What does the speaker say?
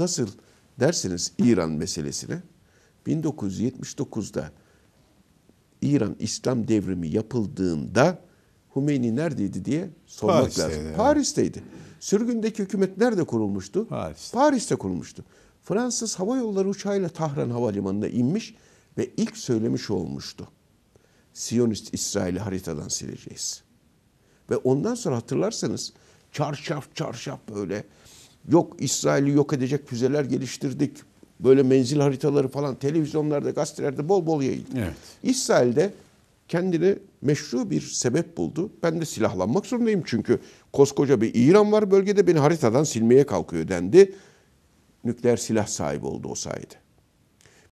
Nasıl dersiniz İran meselesine? 1979'da İran İslam devrimi yapıldığında Hümeyni neredeydi diye sormak Paris'teydi lazım. Yani. Paris'teydi. Sürgündeki hükümet nerede kurulmuştu? Paris'te. Paris'te kurulmuştu. Fransız hava yolları uçağıyla Tahran Havalimanı'na inmiş ve ilk söylemiş olmuştu. Siyonist İsrail'i haritadan sileceğiz. Ve ondan sonra hatırlarsanız çarşaf çarşaf böyle Yok İsrail'i yok edecek füzeler geliştirdik. Böyle menzil haritaları falan televizyonlarda, gazetelerde bol bol yayıldı. Evet. de kendine meşru bir sebep buldu. Ben de silahlanmak zorundayım çünkü koskoca bir İran var bölgede beni haritadan silmeye kalkıyor dendi. Nükleer silah sahibi oldu o sayede.